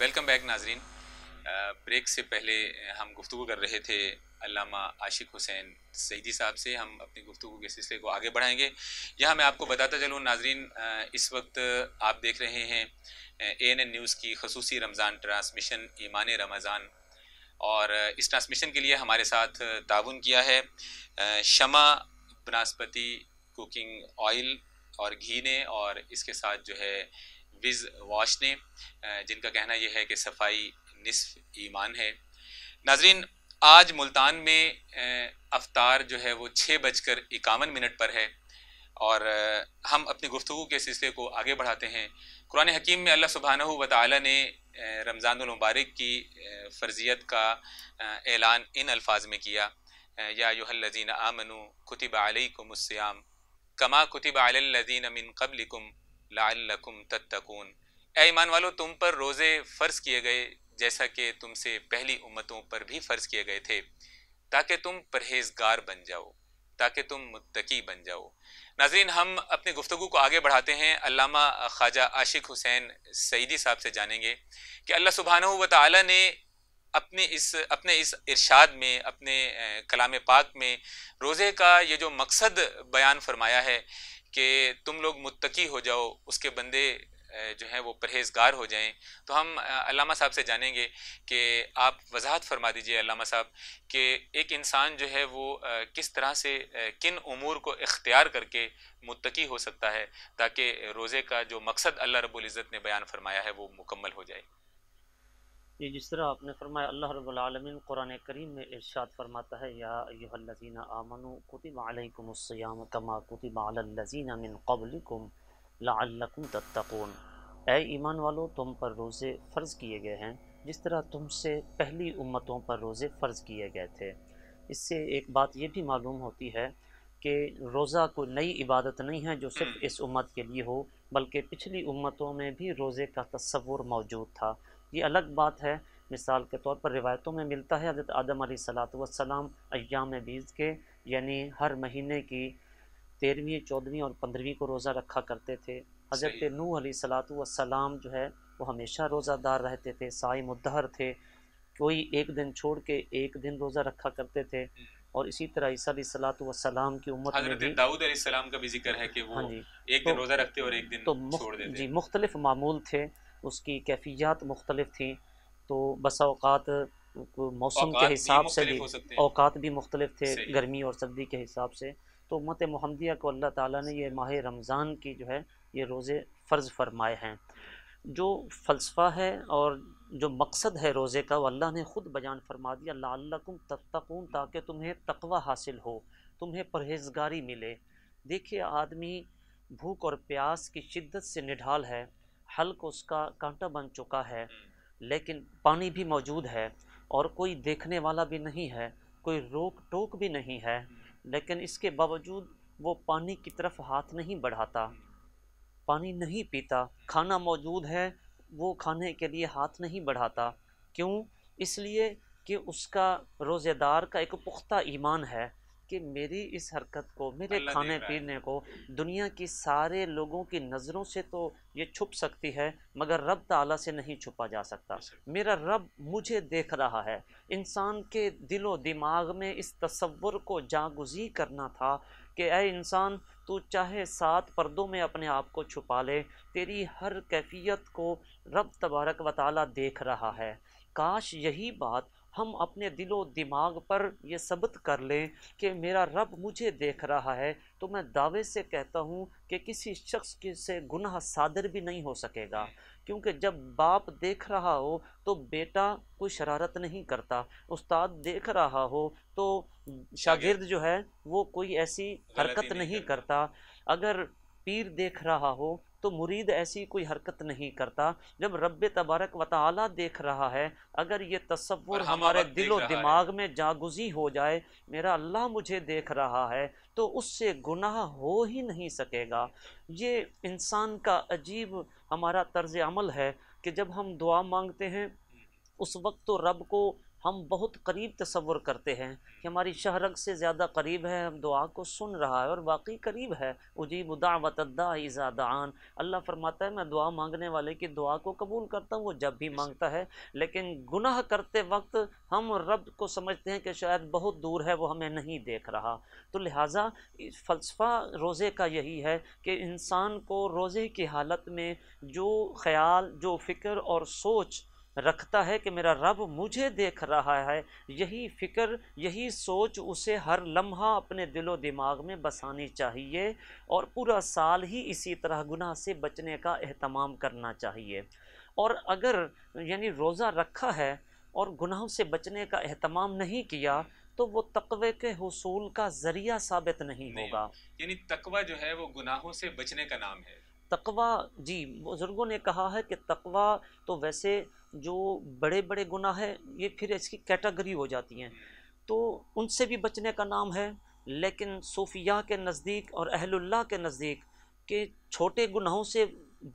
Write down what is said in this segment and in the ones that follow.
Welcome back नाजरीन break से पहले uh, हम गुफ्तु कर रहे थे अलामा आशिक हुसैन सईदी साहब से हम अपनी गुफ्तु के सिलसिले को आगे बढ़ाएंगे यहाँ मैं आपको बताता चलूँ नाजरीन uh, इस वक्त आप देख रहे हैं ए एन एन न्यूज़ की खसूसी रमज़ान ट्रांसमिशन ईमान रमज़ान और uh, इस ट्रांसमिशन के लिए हमारे साथ ताउन किया है शमा बनस्पति कुकिंग ऑयल और घी ने और इसके साथ जो है विज वॉश ने जिनका कहना यह है कि सफाई निसफ ईमान है नाजरीन आज मुल्तान में अवतार जो है वो छः बजकर इक्यावन मिनट पर है और हम अपनी गुफ्तु के सिलसिले को आगे बढ़ाते हैं कुरान हकीम में अल्लाह सुबहान व ताली ने रमज़ानमबारक की फ़र्जियत का ऐलान इन अल्फाज में किया या यूहलजीन आमनु कुतब अलकुम उसयाम कमा कुतब लज़ीन मिन कबलिकुम लाकुम तत्तकून ऐमान ईमान वालों तुम पर रोज़े फ़र्ज़ किए गए जैसा कि तुमसे पहली उम्मतों पर भी फ़र्ज़ किए गए थे ताकि तुम परहेजगार बन जाओ ताकि तुम मुत्तकी बन जाओ नाजीन हम अपनी गुफ्तु को आगे बढ़ाते हैं अल्लामा ख्वाजा आशिक हुसैन सईदी साहब से जानेंगे कि अल्लाह सुबहान व ताली ने अपने इस अपने इस इरशाद में अपने कलाम पाक में रोज़े का ये जो मकसद बयान फरमाया है कि तुम लोग मुत्तकी हो जाओ उसके बंदे जो हैं वो परहेजगार हो जाएं तो हम अलामा साहब से जानेंगे कि आप वजाहत फरमा दीजिए अलामा साहब कि एक इंसान जो है वो किस तरह से किन अमूर को इख्तियार करके मुतकी हो सकता है ताकि रोज़े का जो मकसद अल्लाह रब्बुल इज़्ज़त ने बयान फरमाया है वो मुकम्मल हो जाए ये जिस तरह आपने फरमाया अल्लाह रबालमीन कुरान करीम में इरशाद फरमाता है या याजीना आमनु कुतिबालकुमसयाम कमा कुतिबालजीना मिन कबलिकुम लाकुम तत्तकून ए ईमान वालों तुम पर रोज़े फ़र्ज़ किए गए हैं जिस तरह तुमसे पहली उम्मतों पर रोज़े फ़र्ज़ किए गए थे इससे एक बात यह भी मालूम होती है कि रोज़ा कोई नई इबादत नहीं है जो सिर्फ़ इस उम्मत के लिए हो बल्कि पिछली उम्मतों में भी रोज़े का तस्वुर मौजूद था ये अलग बात है मिसाल के तौर पर रिवायतों में मिलता है हजरत आदम अली सलाम अयाम बीज के यानी हर महीने की तेरहवीं चौदहवीं और पंद्रहवीं को रोज़ा रखा करते थे हजरत नू सलात सलाम जो है वो हमेशा रोज़ादार रहते थे साई मुद्दर थे कोई एक दिन छोड़ के एक दिन रोज़ा रखा करते थे हम्म। और इसी तरह ईसा सलाम की उम्र में भी दाऊद का भी जिक्र है कि वो हाँ जी एक तो, दिन रोज़ा रखते और एक दिन तो छोड़ देते जी मुख्तलिफ मामूल थे उसकी कैफियत मुख्तलिफ थी तो बसा अवत मौसम के हिसाब से भी अवकात भी मुख्तलिफ थे गर्मी और सर्दी के हिसाब से तो मत महमदिया को अल्लाह ताला ने ये माह रमज़ान की जो है ये रोज़े फ़र्ज़ फरमाए हैं जो फ़लसफ़ा है और जो मकसद है रोज़े का वो अल्लाह ने ख़ुद बयान फरमा दिया लाकुम तत्तकून ताकि तुम्हें तकवा हासिल हो तुम्हें परहेजगारी मिले देखिए आदमी भूख और प्यास की शिद्दत से निढाल है हल्क उसका कांटा बन चुका है हम्म। लेकिन पानी भी मौजूद है और कोई देखने वाला भी नहीं है कोई रोक टोक भी नहीं है हम्म। लेकिन इसके बावजूद वो पानी की तरफ हाथ नहीं बढ़ाता हम्म। पानी नहीं पीता खाना मौजूद है वो खाने के लिए हाथ नहीं बढ़ाता क्यों इसलिए कि उसका रोज़ेदार का एक पुख्ता ईमान है कि मेरी इस हरकत को मेरे खाने पीने को दुनिया की सारे लोगों की नज़रों से तो ये छुप सकती है मगर रब ताला से नहीं छुपा जा सकता मेरा रब मुझे देख रहा है इंसान के दिलो दिमाग में इस तस्वुर को जागुजी करना था कि अ इंसान तू चाहे सात पर्दों में अपने आप को छुपा ले तेरी हर कैफियत को रब तबारक व देख रहा है काश यही बात हम अपने दिलो दिमाग पर यह सबत कर लें कि मेरा रब मुझे देख रहा है तो मैं दावे से कहता हूँ कि किसी शख्स के से गुनाह सादर भी नहीं हो सकेगा क्योंकि जब बाप देख रहा हो तो बेटा कोई शरारत नहीं करता उस्ताद देख रहा हो तो शागिर्द जो है वो कोई ऐसी हरकत नहीं करता अगर पीर देख रहा हो तो मुरीद ऐसी कोई हरकत नहीं करता जब रब तबारक वाली देख रहा है अगर ये तस्वुर हमारे दिलो दिमाग में जागुजी हो जाए मेरा अल्लाह मुझे देख रहा है तो उससे गुनाह हो ही नहीं सकेगा ये इंसान का अजीब हमारा तर्ज अमल है कि जब हम दुआ मांगते हैं उस वक्त तो रब को हम बहुत करीब तस्वुर करते हैं कि हमारी शहरग से ज़्यादा करीब है हम दुआ को सुन रहा है और वाकई करीब है उजीब उदावतदा ईज़ादान अल्लाह फरमाता है मैं दुआ मांगने वाले की दुआ को कबूल करता हूँ वो जब भी मांगता है लेकिन गुनाह करते वक्त हम रब को समझते हैं कि शायद बहुत दूर है वो हमें नहीं देख रहा तो लिहाजा फ़लसफ़ा रोज़े का यही है कि इंसान को रोज़े की हालत में जो ख्याल जो फ़िक्र और सोच रखता है कि मेरा रब मुझे देख रहा है यही फ़िक्र यही सोच उसे हर लम्हा अपने दिलो दिमाग में बसानी चाहिए और पूरा साल ही इसी तरह गुनाह से बचने का अहतमाम करना चाहिए और अगर यानी रोज़ा रखा है और गुनाहों से बचने का अहतमाम नहीं किया तो वो तकवे के हसूल का ज़रिया साबित नहीं, नहीं होगा यानी तकवा जो है वो गुनाहों से बचने का नाम है तकवा जी बुज़ुर्गों ने कहा है कि तकवा तो वैसे जो बड़े बड़े गुनाह है ये फिर इसकी कैटेगरी हो जाती हैं तो उनसे भी बचने का नाम है लेकिन सूफिया के नज़दीक और अहलुल्ला के नज़दीक के छोटे गुनाहों से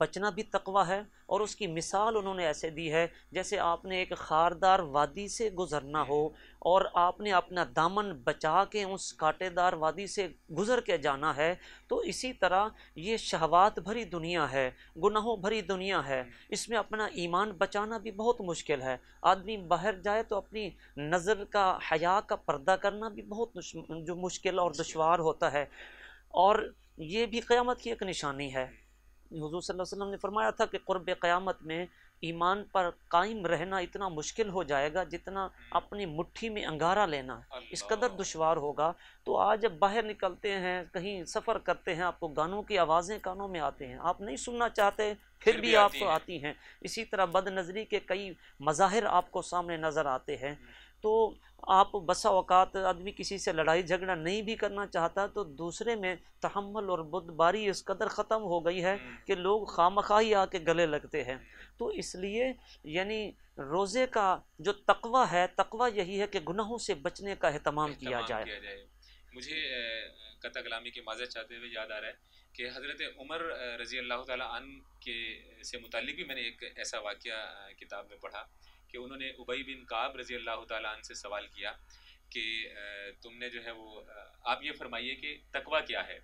बचना भी तकवा है और उसकी मिसाल उन्होंने ऐसे दी है जैसे आपने एक खारदार वादी से गुज़रना हो और आपने अपना दामन बचा के उस काटेदार वादी से गुज़र के जाना है तो इसी तरह ये शहवात भरी दुनिया है गुनाहों भरी दुनिया है इसमें अपना ईमान बचाना भी बहुत मुश्किल है आदमी बाहर जाए तो अपनी नज़र का हया का पर्दा करना भी बहुत जो मुश्किल और दुशवार होता है और ये भी क़्यामत की एक निशानी है हजूर वसल्लम ने फरमाया था कि क़ुरब क़्यामत में ईमान पर कायम रहना इतना मुश्किल हो जाएगा जितना हम्म। अपनी मुट्ठी में अंगारा लेना इस कदर दुशवार होगा तो आज जब बाहर निकलते हैं कहीं सफ़र करते हैं आपको गानों की आवाज़ें कानों में आते हैं आप नहीं सुनना चाहते फिर, फिर भी, भी आपको आती हैं इसी तरह बदनज़री के कई मज़ाहिर आपको सामने नज़र आते हैं हम्म। तो आप बसा अवकात आदमी किसी से लड़ाई झगड़ा नहीं भी करना चाहता तो दूसरे में तहमल और बुदबारी इस कदर ख़त्म हो गई है हम्म। कि लोग खाम ही आके गले लगते हैं तो इसलिए यानी रोज़े का जो तकवा है तकवा यही है कि गुनाहों से बचने का अहतमाम किया जाए।, जाए मुझे कत कलामी की माजत चाहते हुए याद आ रहा है कि हज़रत उमर रज़ी अल्लाह तन के से मुतल भी मैंने एक ऐसा वाक़ किताब में पढ़ा कि उन्होंने उबई बिन काब रज़ी अल्लाह तन से सवाल किया कि तुमने जो है वो आप ये फरमाइए कि तकवा क्या है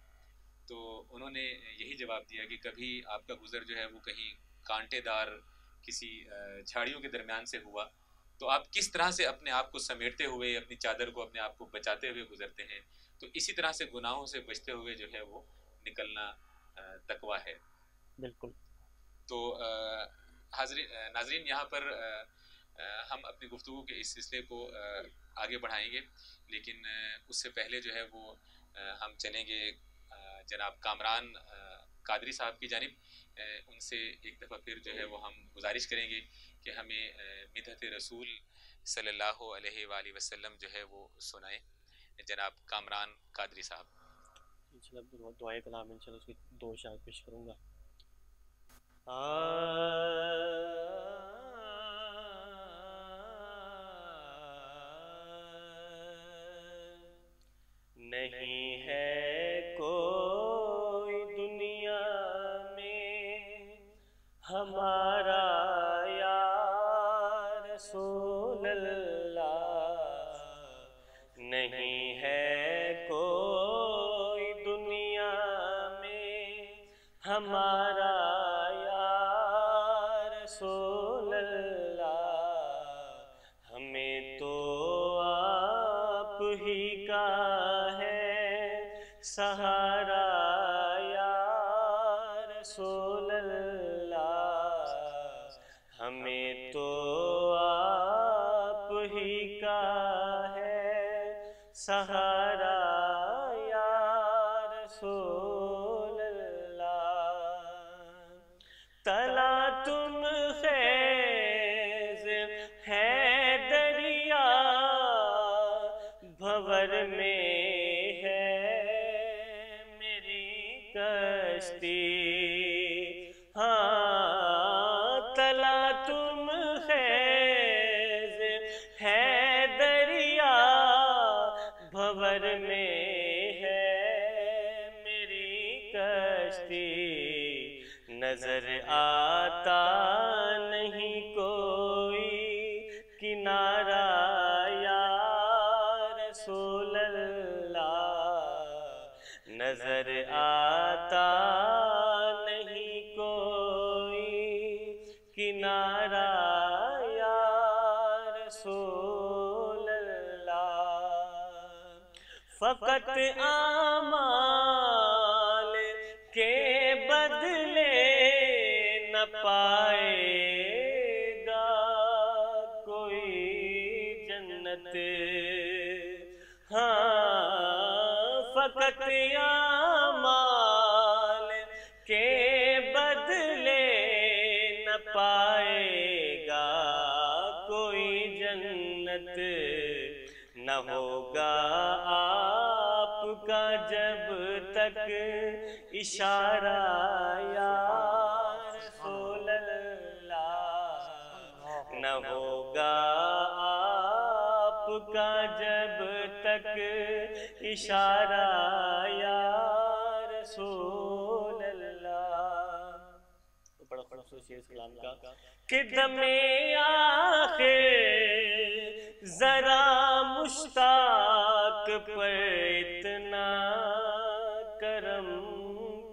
तो उन्होंने यही जवाब दिया कि कभी आपका गुज़र जो है वो कहीं कांटेदार किसी झाड़ियों के दरमियान से हुआ तो आप किस तरह से अपने आप को समेटते हुए अपनी चादर को अपने आप को बचाते हुए गुजरते हैं तो इसी तरह से गुनाहों से बचते हुए जो है वो निकलना तकवा है बिल्कुल तो हाजरी नाजरीन यहाँ पर हम अपनी गुफ्तु के इस सिलसिले को आगे बढ़ाएंगे लेकिन उससे पहले जो है वो हम चलेंगे जनाब कामरान कादरी साहब की जानब उनसे एक दफ़ा फिर जो है वो हम गुजारिश करेंगे कि हमें मिधत रसूल सल्लल्लाहु अलैहि वसल्लम जो है वो सुनाए जनाब कामरान कादरी साहब दुआ कलाम इंशाल्लाह उसकी दो शायर पेश करूँगा नहीं रसूल अल्लाह हमें कश्ती नजर आता नहीं कोई किनारा यार रसूल नजर आता नहीं कोई किनारा या फकत आमा पाएगा कोई जन्नत न होगा आपका जब तक इशारा या न होगा आपका जब तक इशारा यार सो सलाम का कि दमे जरा मुश्ताक पर इतना करम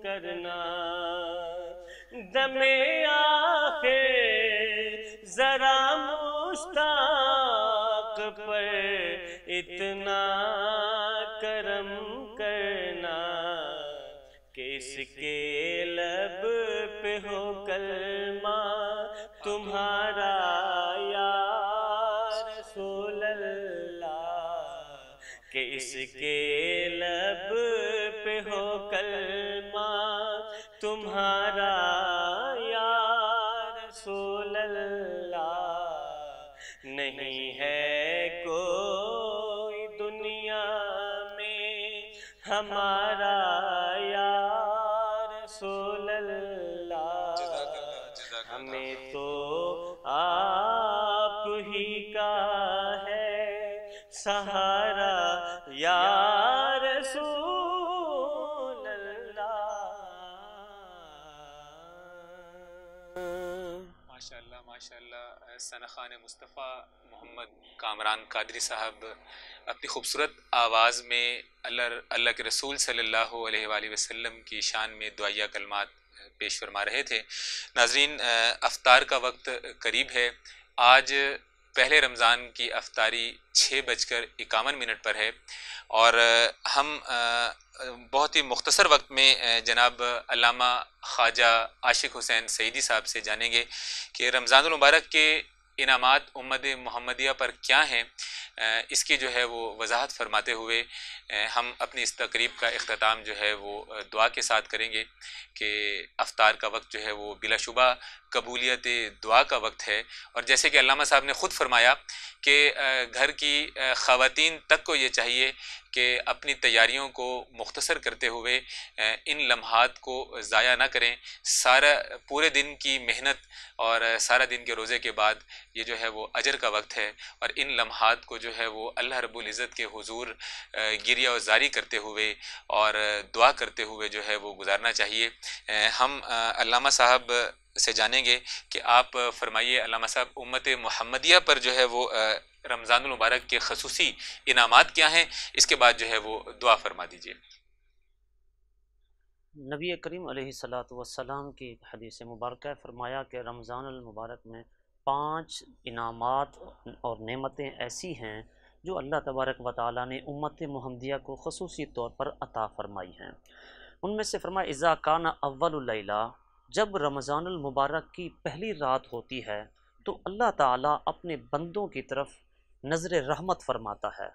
करना दमे आखे जरा मुश्ताक पर इतना करम करना किसके लब कलमा तुम्हारा यार सोल्ला के इसके लब पे हो कलमा तुम्हारा यार सोल्ला नहीं है कोई दुनिया में हमारा यार सोल हमें तो आप ही का है सहारा यार माशाल्लाह माशाल्लाह सना खान मुस्तफ़ा मोहम्मद कामरान कादरी साहब अपनी खूबसूरत आवाज़ में अल्लाह अल्लाह के रसूल सल्लल्लाहु अलैहि वसल्लम की शान में दुआया कलमात पेश फरमा रहे थे नाजरीन अफ्तार का वक्त करीब है आज पहले रमज़ान की अफ्तारी छः बजकर इक्यावन मिनट पर है और हम बहुत ही मुख्तसर वक्त में जनाब अलामा ख्वाजा आशिक हुसैन सईदी साहब से जानेंगे कि रमज़ानमबारक के इनामत उम्मद मोहम्मदिया पर क्या हैं इसकी जो है वो वजाहत फरमाते हुए हम अपनी इस तकरीब का अख्ताम जो है वो दुआ के साथ करेंगे कि अफ्तार का वक्त जो है वो बिलाशुबा कबूलियत दुआ का वक्त है और जैसे कि अलामा साहब ने ख़ुद फरमाया कि घर की ख़वान तक को ये चाहिए कि अपनी तैयारियों को मुख्तसर करते हुए इन लम्हात को ज़ाया ना करें सारा पूरे दिन की मेहनत और सारा दिन के रोज़े के बाद ये जो है वो अजर का वक्त है और इन लम्हात को जो है वो अल्लाह रबुल्ज़त के हजूर गिरिया और जारी करते हुए और दुआ करते हुए जो है वो गुजारना चाहिए हम अलामा साहब से जानेंगे कि आप फरमाइए अलामा साहब उम्मत महमदिया पर जो है वो मुबारक के खसूसी इनामत क्या हैं इसके बाद जो है वो दुआ फरमा दीजिए नबी करीम सलाम की हदीस मुबारक फरमाया कि रमज़ानमबारक में पाँच इनामत और नमतें ऐसी हैं जो अल्लाह तबारक व ताली ने उम्मत महमदिया को खसूसी तौर पर अता फरमाई हैं उनमें से फरमाया इज़ा काना अव्वल जब रमज़ानुल मुबारक की पहली रात होती है तो अल्लाह ताला अपने बंदों की तरफ नज़र रहमत फरमाता है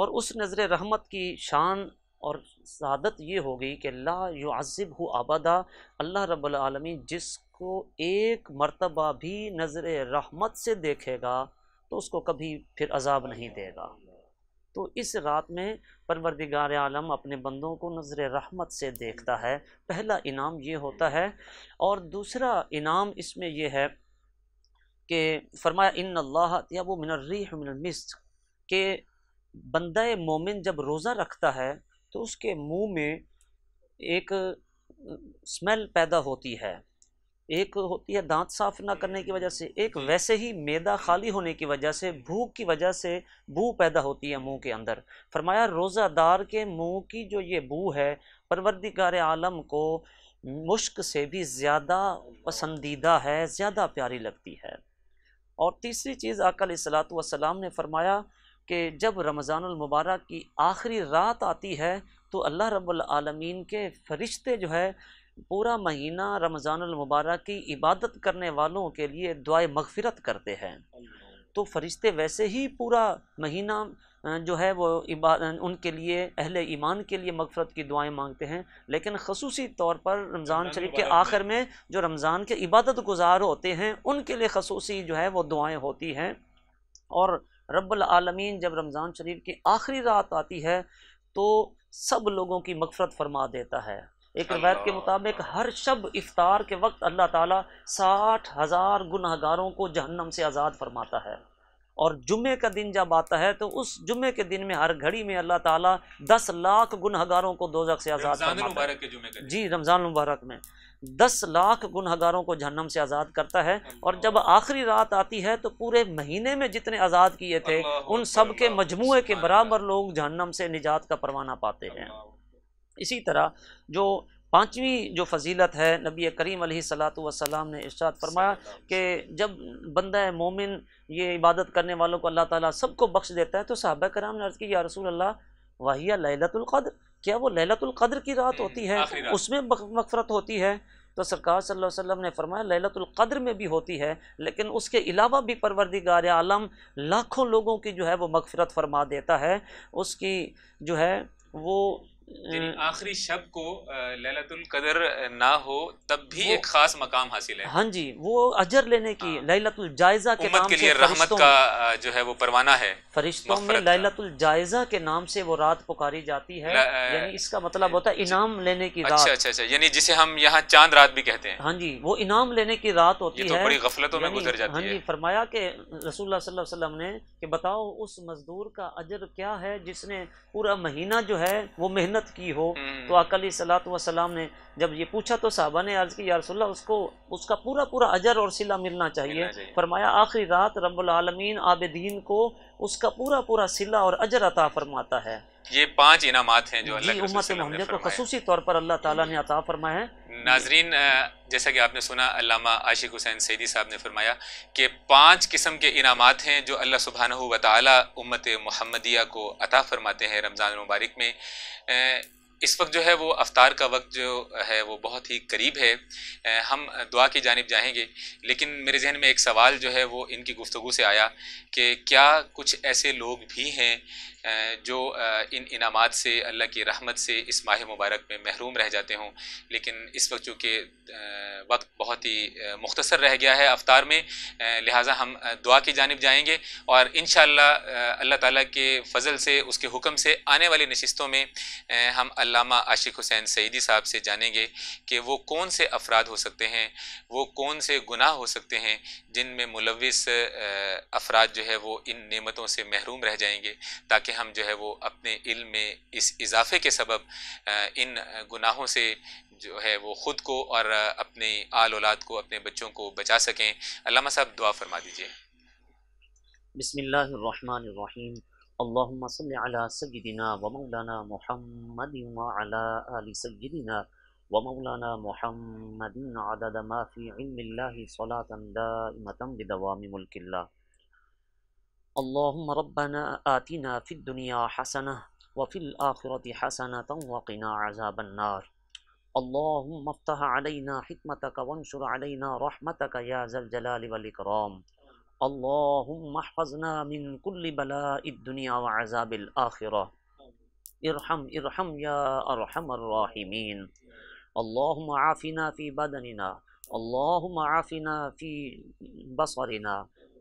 और उस नज़र रहमत की शान और शादत ये हो गई कि ला युआज़ब हो आबादा अल्लाह रबालमी जिसको एक मर्तबा भी नज़र रहमत से देखेगा तो उसको कभी फिर अजाब नहीं देगा तो इस रात में परवरदिगार आलम अपने बंदों को नज़र रहमत से देखता है पहला इनाम ये होता है और दूसरा इनाम इसमें यह है कि फरमाया इन या वो मिनर्रीमिस्ट के बंद मोमिन जब रोज़ा रखता है तो उसके मुंह में एक स्मेल पैदा होती है एक होती है दांत साफ ना करने की वजह से एक वैसे ही मैदा खाली होने की वजह से भूख की वजह से बू पैदा होती है मुंह के अंदर फरमाया रोज़ादार के मुंह की जो ये बू है परवरदिगार आलम को मुश्क से भी ज़्यादा पसंदीदा है ज़्यादा प्यारी लगती है और तीसरी चीज़ आकल सलात वसलाम ने फरमाया कि जब रमज़ानमबारक की आखिरी रात आती है तो अल्लाह रब्बुल आलमीन के फरिश्ते जो है पूरा महीना रमज़ान मुबारक की इबादत करने वालों के लिए दुआ मगफरत करते हैं तो फरिश्ते वैसे ही पूरा महीना जो है वो इबा उनके लिए अहल ईमान के लिए मगफरत की दुआएं मांगते हैं लेकिन खसूसी तौर पर रमज़ान शरीफ के आखिर में जो रमज़ान के इबादत गुजार होते हैं उनके लिए खसूसी जो है वो दुआएं होती हैं और रबालमीन जब रमज़ान शरीफ की आखिरी रात आती है तो सब लोगों की मगफरत फरमा देता है एक रवायत के मुताबिक हर शब इफ्तार के वक्त अल्लाह ताला साठ हज़ार गुनहगारों को जहन्नम से आज़ाद फरमाता है और जुमे का दिन जब आता है तो उस जुमे के दिन में हर घड़ी में अल्लाह ताला दस लाख गुनहगारों को दोजक से आज़ाद फरमाता है जी रमज़ान मुबारक में दस लाख गुनहगारों को जहन्नम से आज़ाद करता है और जब आखिरी रात आती है तो पूरे महीने में जितने आज़ाद किए थे उन सब के मजमू के बराबर लोग जहन्नम से निजात का परवाना पाते हैं इसी तरह जो पाँचवीं जो फजीलत है नबी करीम सलाम ने इर्शाद फरमाया कि जब बंदा मोमिन ये इबादत करने वालों को अल्लाह ताला सबको बख्श देता है तो साहब कराम ने अर्ज़ की या रसूल अल्लाह वाहिया लहलतुल्क़द्र क्या वो लहलतुल्क़द्र की रात होती है उसमें मफफरत होती है तो सरकार सल्लल्लाहु अलैहि वसल्लम ने फरमाया लहलतुल्क़द्र में भी होती है लेकिन उसके अलावा भी परवरदिगार आलम लाखों लोगों की जो है वो मगफरत फरमा देता है उसकी जो है वो आखिरी शब को लैलतुल कदर ना हो तब भी एक खास मकाम हासिल है हाँ जी वो अजर लेने की हाँ। लैलतुल जायजा के नाम के लिए रहमत का जो है वो परवाना है फरिश्तों में लैलतुल जायजा के नाम से वो रात पुकारी जाती है यानी इसका मतलब होता है इनाम लेने की रात अच्छा अच्छा अच्छा यानी जिसे हम यहाँ चांद रात भी कहते हैं हाँ जी वो इनाम लेने की रात होती तो है बड़ी गफलतों में गुजर जाती हाँ है हाँ जी फरमाया के रसूल सल्लम ने कि बताओ उस मजदूर का अजर क्या है जिसने पूरा महीना जो है वो मेहनत मेहनत की हो हम्म। तो अकली सलात वसलाम ने जब ये पूछा तो साहबा ने अर्ज़ की यारसोल्ला उसको उसका पूरा पूरा अजर और सिला मिलना चाहिए फरमाया आखिरी रात रबालमीन आबदीन को उसका पूरा पूरा सिला और अजर अता फरमाता है ये पांच इनामत हैं जो अल्लाह को तो खसूसी तौर पर अल्लाह ताला ने अता फरमाया है नाजरीन जैसा कि आपने सुना अल्लामा आशिक हुसैन सैदी साहब ने फरमाया कि पांच किस्म के इनामत हैं जो अल्लाह सुबहान व ताली उम्मत महमदिया को अता फरमाते हैं रमज़ान मुबारक में इस वक्त जो है वो अफ्तार का वक्त जो है वो बहुत ही करीब है हम दुआ की जानब जाएंगे लेकिन मेरे जहन में एक सवाल जो है वो इनकी गुफ्तु से आया कि क्या कुछ ऐसे लोग भी हैं जो इन इनाम से अल्लाह की रहमत से इस माह मुबारक में महरूम रह जाते हों लेकिन इस वक्त चूँकि वक्त बहुत ही मुख्तसर रह गया है अफ्तार में लिहाजा हम दुआ की जानब जाएँगे और इन अल्लाह ताली के फ़ज़ल से उसके हुक्म से आने वाली नशस्तों में हम अल्लामा आशिक हुसैन सईदी साहब से जानेंगे कि वो कौन से अफराद हो सकते हैं वो कौन से गुनाह हो सकते हैं जिनमें मुलविस अफराद जो है वो इन नेमतों से महरूम रह जाएंगे ताकि हम जो है वो अपने इल में इस इजाफे के सबब इन गुनाहों से जो है वो ख़ुद को और अपने आल औलाद को अपने बच्चों को बचा सकें अल्लामा साहब दुआ फरमा दीजिए बसमीम اللهم صل على سيدنا ومولانا محمد وعلى آل سيدنا ومولانا محمد عدد ما في علم الله صلاة دائمة بدوام ملك الله اللهم ربنا آتنا في الدنيا حسنة وفي الآخرة حسنة وقنا عذاب النار اللهم افتح علينا حكمتك وانشر علينا رحمتك يا ذا الجلال والإكرام अल्लाहुम्माहफ़ज़ना मिन कुल्लि बलाइद दुनिया अरहमर राहिमीन अल्लाहुम्मा फ़ी बदनिना अल्लाहुम्मा फ़ी बसरिना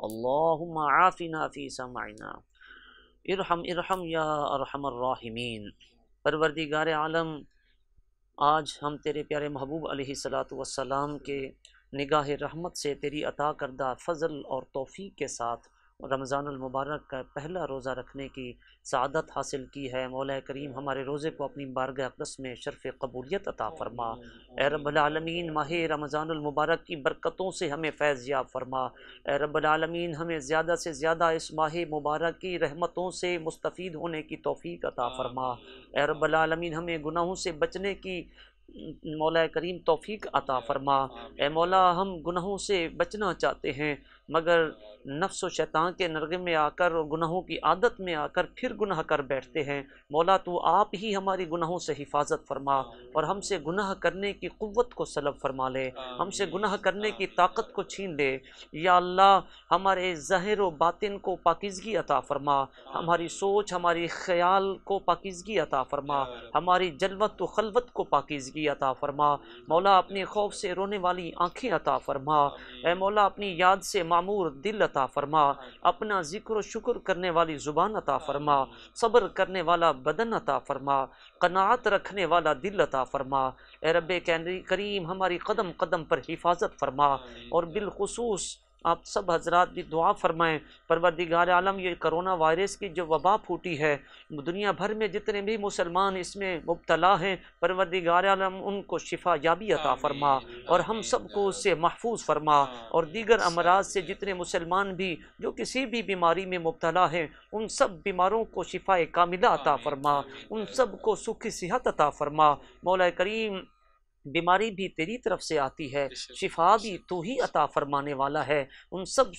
अल्लाहुम्मा फ़ी समइना इरहम इरहम या अरहमर राहिमीन परवरदिगार आलम आज हम तेरे प्यारे महबूब अलैहि सलातु के निगाह रहमत से तेरी अता करदा फ़ज़ल और तोफ़ी के साथ रमज़ानमबारक का पहला रोज़ा रखने की सदत हासिल की है मौल करीम हमारे रोज़े को अपनी बारग अकदस में शरफ़ कबूलियत अता फ़रमा ए रबालमीन माह रमज़ानमबारक की बरकतों से हमें फैज़ याब फरमा ए रबालमीन हमें ज़्यादा से ज़्यादा इस माह मुबारक की रहमतों से मुस्तफ़ होने की तोफ़ी अता फ़रमा ए रबालमीन हमें गुनाहों से बचने की मौला करीम तोफ़ी अता फरमा ए मौला हम गुनाहों से बचना चाहते हैं मगर नफ्स व शैतान के नरगे में आकर और गुनाहों की आदत में आकर फिर गुनाह कर बैठते हैं मौला तो आप ही हमारी गुनाहों से हिफाजत फरमा और हमसे गुनाह करने की क़वत को सलब फरमा ले हमसे गुनाह करने की ताकत को छीन ले या अल्लाह हमारे ज़ाहिर व बातिन को पाकिजगी अता फरमा हमारी सोच हमारी ख्याल को पाकिजगी अता फरमा हमारी जलवत व खलवत को पाकिजगी अता फरमा मौला अपने खौफ से रोने वाली आँखें अता फरमा ए मौला अपनी याद से मामूर दिल अता अता फ़रमा अपना ज़िक्र शुक्र करने वाली ज़ुबान अता फ़रमा सब्र करने वाला बदन अता फ़रमा कनात रखने वाला दिल अता फ़रमा ए रब करीम हमारी कदम कदम पर हिफाजत फरमा और बिलखसूस आप सब हजरात भी दुआ फरमाएँ परवरदिगार आलम ये करोना वायरस की जो वबा फूटी है दुनिया भर में जितने भी मुसलमान इसमें मुबतला हैं परवरदिगार आलम उनको शिफा याबी अता फरमा और हम सबको उससे महफूज फरमा हाँ, और दीगर अमराज से जितने मुसलमान भी जो किसी भी बीमारी में मुबतला हैं उन सब बीमारों को शिफा कामिला अता फरमा उन सब को सुखी सेहत अता फरमा मौला करीम बीमारी भी तेरी तरफ से आती है शिफा भी तू ही अता फरमाने वाला है उन सब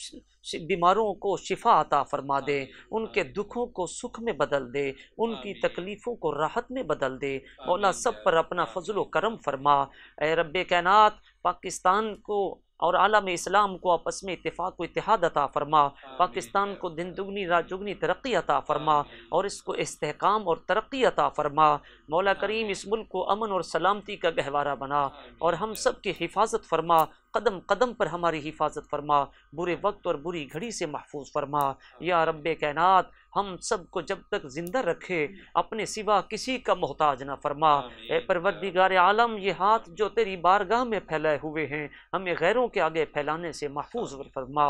बीमारों को शिफा अता फरमा दे उनके दुखों को सुख में बदल दे उनकी तकलीफ़ों को राहत में बदल दे मौला सब पर अपना फजल करम फरमा ए रब कैनात पाकिस्तान को और आलम इस्लाम को आपस में इतफाक़ व इतिहाद अता फ़रमा पाकिस्तान को दिन दुगनी रात तरक्की अता फ़रमा और इसको इसकाम और तरक्की अता फ़रमा मौला करीम इस मुल्क को अमन और सलामती का गहवारा बना और हम सब की हिफाजत फरमा कदम कदम पर हमारी हिफाजत फरमा बुरे वक्त और बुरी घड़ी से महफूज फरमा या रब कैनात हम सबको जब तक ज़िंदा रखे हम्म। अपने सिवा किसी का मोहताज ना फरमा ए परवरदिगार आलम ये हाथ जो तेरी बारगाह में फैलाए हुए हैं हमें गैरों के आगे फैलाने से महफूज फरमा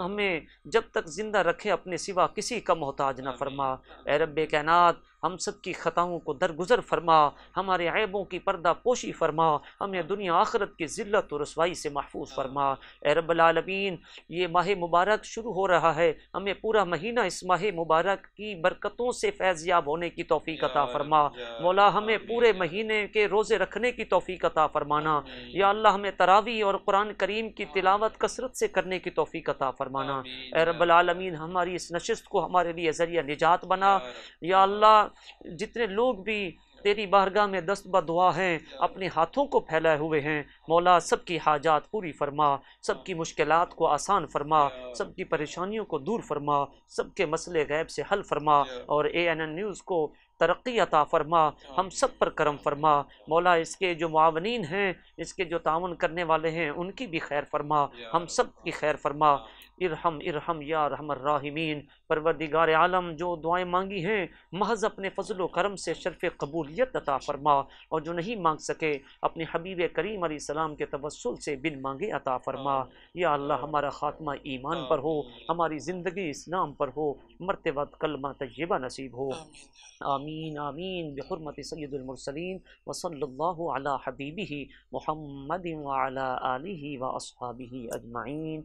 हमें जब तक ज़िंदा रखे अपने सिवा किसी का मोहताज ना फरमा ए रब कैनात हम सब की ख़ताओं को दरगुजर फरमा हमारे ऐबों की पर्दा पोशी फरमा हमें दुनिया आखरत की ज़िल्त और रसवाई से महफूज हाँ। फरमा ए रबालमीन ये माह मुबारक शुरू हो रहा है हमें पूरा महीना इस माह मुबारक की बरकतों से फैज़याब होने की तोफ़ी अता फरमा मौला हमें पूरे महीने के रोज़े रखने की तोफ़ी अता फरमाना या अल्लाह हमें तरावी और कुरान करीम की तिलावत कसरत से करने की तोफ़ी अता फरमाना ए रबालमीन हमारी इस नशस्त को हमारे लिए ज़रिया निजात बना या अल्लाह जितने लोग भी तेरी बारगाह में ब दुआ हैं अपने हाथों को फैलाए हुए हैं मौला सबकी हाजात पूरी फरमा सबकी मुश्किल को आसान फरमा सबकी परेशानियों को दूर फरमा सबके मसले गैब से हल फरमा और ए एन एन न्यूज़ को तरक्की अता फरमा हम सब पर करम फरमा मौला इसके जो मावनीन हैं इसके जो ताउन करने वाले हैं उनकी भी खैर फरमा हम सब की खैर फरमा इरहम इरहम या राहिमीन परवरदिगार आलम जो दुआएं मांगी हैं महज अपने फजल करम से शरफ़ कबूलियत अता फरमा और जो नहीं मांग सके अपने हबीब करीम सलाम के तवसल से बिन मांगे अता फरमा या अल्लाह हमारा ख़ात्मा ईमान पर हो हमारी ज़िंदगी इस्लाम पर हो मरते वक्त कलमा तयबा नसीब हो आमीन आमीन बेहरमत सैदुलमरसलिन वसल्ला हबीबी मोहम्मद वाली व असहाबी अजमाइन